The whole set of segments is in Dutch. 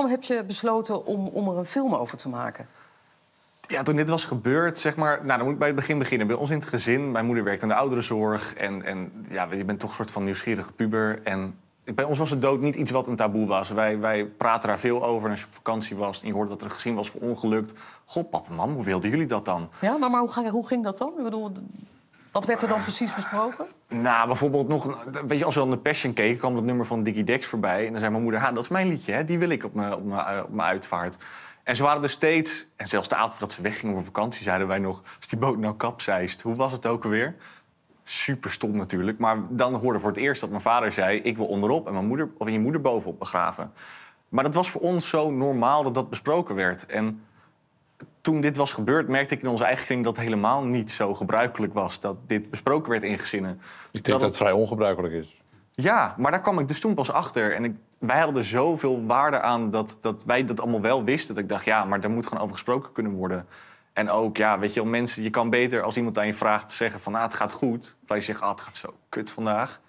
Waarom heb je besloten om, om er een film over te maken? Ja, toen dit was gebeurd, zeg maar... Nou, dan moet ik bij het begin beginnen. Bij ons in het gezin, mijn moeder werkt aan de ouderenzorg... en, en ja, je bent toch een soort van nieuwsgierige puber. En bij ons was de dood niet iets wat een taboe was. Wij, wij praten daar veel over. als je op vakantie was en je hoorde dat er een gezin was verongelukt... God, papa, mam, hoe wilden jullie dat dan? Ja, maar, maar hoe, hoe ging dat dan? Ik bedoel, wat werd er dan precies besproken? Nou, bijvoorbeeld nog... Weet je, als we dan de Passion keken, kwam dat nummer van Dickie Dex voorbij. En dan zei mijn moeder, ha, dat is mijn liedje, hè? die wil ik op mijn, op, mijn, op mijn uitvaart. En ze waren er steeds... En zelfs de avond voordat ze weggingen voor vakantie, zeiden wij nog... als die boot nou kapseist, hoe was het ook alweer? Super stom natuurlijk. Maar dan hoorde voor het eerst dat mijn vader zei... ik wil onderop en mijn moeder, of je moeder bovenop begraven. Maar dat was voor ons zo normaal dat dat besproken werd. En toen dit was gebeurd, merkte ik in onze eigen kring dat het helemaal niet zo gebruikelijk was dat dit besproken werd in gezinnen. Ik denk dat, het vrij ongebruikelijk is. Ja, maar daar kwam ik dus toen pas achter. En ik, wij hadden er zoveel waarde aan dat, dat wij dat allemaal wel wisten. Dat ik dacht, ja, maar daar moet gewoon over gesproken kunnen worden. En ook, ja, weet je om mensen, je kan beter als iemand aan je vraagt zeggen van, ah, het gaat goed. Dan je zeggen, ah, het gaat zo kut vandaag.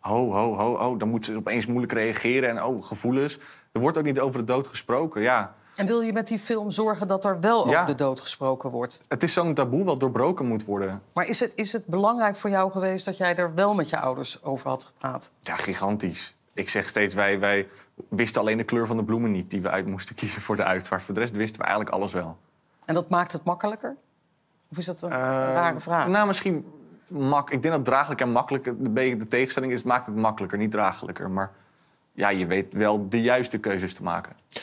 Ho, ho, ho, ho. Dan moeten ze opeens moeilijk reageren en, oh, gevoelens. Er wordt ook niet over de dood gesproken, ja. En wil je met die film zorgen dat er wel over de dood gesproken wordt? Het is zo'n taboe wat doorbroken moet worden. Maar is het, is het belangrijk voor jou geweest dat jij er wel met je ouders over had gepraat? Ja, gigantisch. Ik zeg steeds, wij, wij wisten alleen de kleur van de bloemen niet die we uit moesten kiezen voor de uitvaart. Voor de rest wisten we eigenlijk alles wel. En dat maakt het makkelijker? Of is dat een eh, rare vraag? Nou, misschien mak. Ik denk dat draaglijk en makkelijk de, de tegenstelling is. Maakt het makkelijker, niet draaglijker. Maar ja, je weet wel de juiste keuzes te maken.